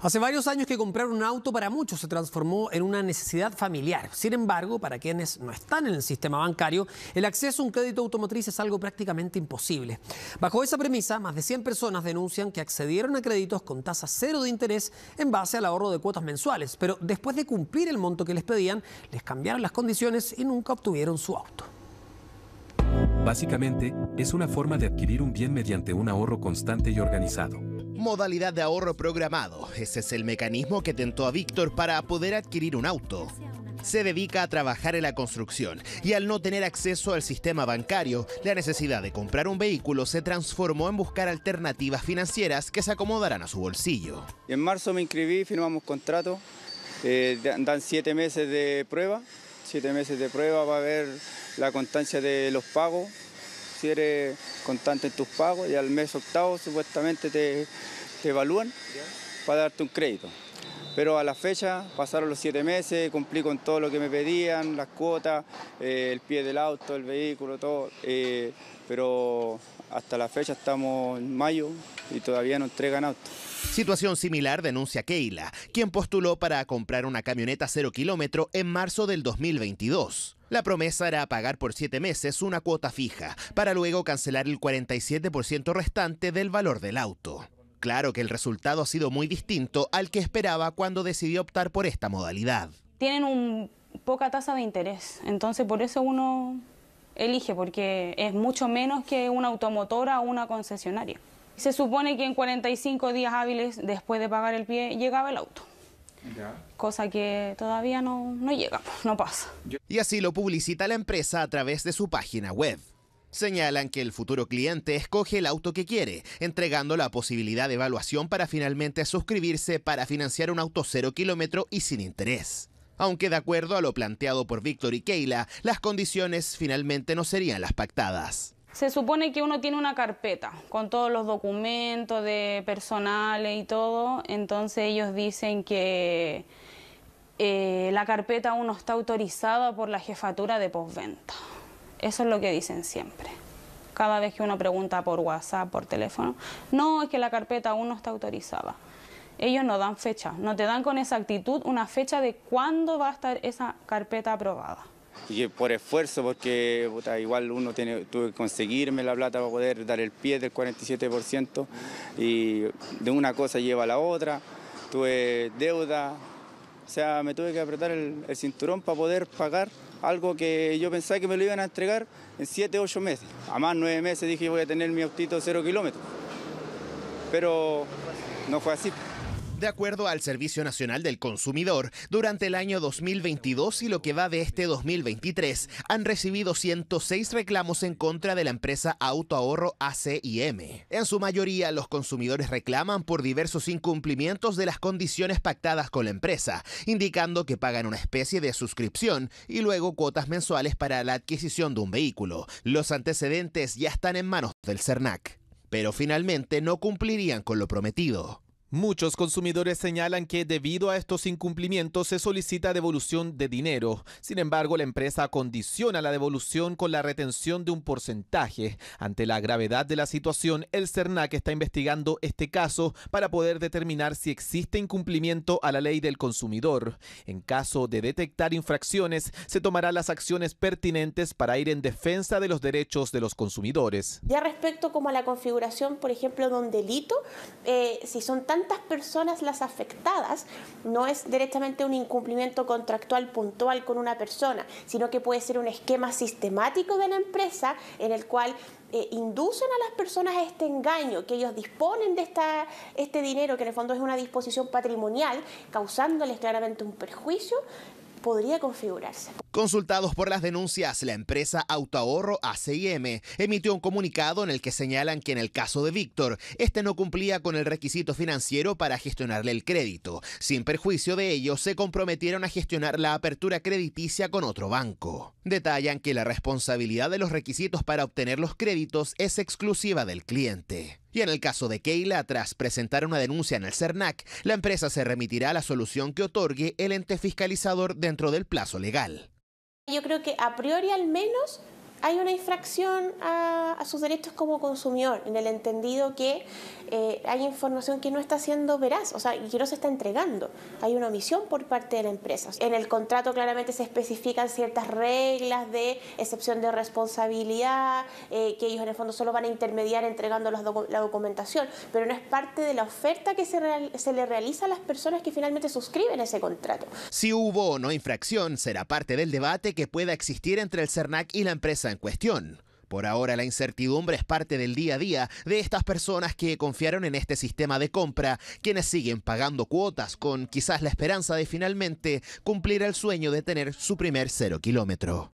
Hace varios años que comprar un auto para muchos se transformó en una necesidad familiar. Sin embargo, para quienes no están en el sistema bancario, el acceso a un crédito automotriz es algo prácticamente imposible. Bajo esa premisa, más de 100 personas denuncian que accedieron a créditos con tasa cero de interés en base al ahorro de cuotas mensuales, pero después de cumplir el monto que les pedían, les cambiaron las condiciones y nunca obtuvieron su auto. Básicamente, es una forma de adquirir un bien mediante un ahorro constante y organizado. Modalidad de ahorro programado. Ese es el mecanismo que tentó a Víctor para poder adquirir un auto. Se dedica a trabajar en la construcción y al no tener acceso al sistema bancario, la necesidad de comprar un vehículo se transformó en buscar alternativas financieras que se acomodaran a su bolsillo. En marzo me inscribí, firmamos contrato, eh, dan siete meses de prueba, siete meses de prueba va a la constancia de los pagos si eres constante en tus pagos y al mes octavo supuestamente te, evalúan para darte un crédito. Pero a la fecha pasaron los siete meses, cumplí con todo lo que me pedían, las cuotas, eh, el pie del auto, el vehículo, todo. Eh, pero hasta la fecha estamos en mayo y todavía no entregan auto. Situación similar denuncia Keila, quien postuló para comprar una camioneta cero kilómetro en marzo del 2022. La promesa era pagar por siete meses una cuota fija, para luego cancelar el 47% restante del valor del auto. Claro que el resultado ha sido muy distinto al que esperaba cuando decidió optar por esta modalidad. Tienen un poca tasa de interés, entonces por eso uno elige, porque es mucho menos que una automotora o una concesionaria. Se supone que en 45 días hábiles después de pagar el pie llegaba el auto. Cosa que todavía no, llega, no pasa. Y así lo publicita la empresa a través de su página web. Señalan que el futuro cliente escoge el auto que quiere, entregando la posibilidad de evaluación para finalmente suscribirse para financiar un auto cero kilómetro y sin interés. Aunque de acuerdo a lo planteado por Víctor y Keila, las condiciones finalmente no serían las pactadas. Se supone que uno tiene una carpeta con todos los documentos de personales y todo, entonces ellos dicen que eh, la carpeta aún no está autorizada por la jefatura de postventa. Eso es lo que dicen siempre. Cada vez que uno pregunta por WhatsApp, por teléfono, no, es que la carpeta aún no está autorizada. Ellos no dan fecha, no te dan con exactitud una fecha de cuándo va a estar esa carpeta aprobada y por esfuerzo, porque igual uno tiene, tuve que conseguirme la plata para poder dar el pie del 47% y de una cosa lleva a la otra, tuve deuda, o sea, me tuve que apretar el, cinturón para poder pagar algo que yo pensaba que me lo iban a entregar en 7, 8 meses. A más 9 meses dije voy a tener mi autito 0 kilómetros, pero no fue así. De acuerdo al Servicio Nacional del Consumidor, durante el año 2022 y lo que va de este 2023, han recibido 106 reclamos en contra de la empresa Autoahorro ACIM. En su mayoría, los consumidores reclaman por diversos incumplimientos de las condiciones pactadas con la empresa, indicando que pagan una especie de suscripción y luego cuotas mensuales para la adquisición de un vehículo. Los antecedentes ya están en manos del CERNAC, pero finalmente no cumplirían con lo prometido. Muchos consumidores señalan que debido a estos incumplimientos se solicita devolución de dinero. Sin embargo, la empresa condiciona la devolución con la retención de un porcentaje. Ante la gravedad de la situación, el CERNAC está investigando este caso para poder determinar si existe incumplimiento a la ley del consumidor. En caso de detectar infracciones, se tomarán las acciones pertinentes para ir en defensa de los derechos de los consumidores. Ya respecto como a la configuración, por ejemplo, de un delito, eh, si son tan tantas personas las afectadas, no es directamente un incumplimiento contractual puntual con una persona, sino que puede ser un esquema sistemático de la empresa en el cual eh, inducen a las personas a este engaño, que ellos disponen de esta, este dinero, que en el fondo es una disposición patrimonial, causándoles claramente un perjuicio podría configurarse. Consultados por las denuncias, la empresa Autoahorro ACM emitió un comunicado en el que señalan que en el caso de Víctor, este no cumplía con el requisito financiero para gestionarle el crédito. Sin perjuicio de ello, se comprometieron a gestionar la apertura crediticia con otro banco. Detallan que la responsabilidad de los requisitos para obtener los créditos es exclusiva del cliente. Y en el caso de Keila, tras presentar una denuncia en el CERNAC, la empresa se remitirá a la solución que otorgue el ente fiscalizador dentro del plazo legal. Yo creo que a priori al menos hay una infracción a, sus derechos como consumidor, en el entendido que eh, hay información que no está siendo veraz, o sea, que no se está entregando. Hay una omisión por parte de la empresa. En el contrato claramente se especifican ciertas reglas de excepción de responsabilidad, eh, que ellos en el fondo solo van a intermediar entregando la documentación, pero no es parte de la oferta que se, se le realiza a las personas que finalmente suscriben ese contrato. Si hubo o no infracción, será parte del debate que pueda existir entre el CERNAC y la empresa en cuestión. Por ahora la incertidumbre es parte del día a día de estas personas que confiaron en este sistema de compra, quienes siguen pagando cuotas con quizás la esperanza de finalmente cumplir el sueño de tener su primer cero kilómetro.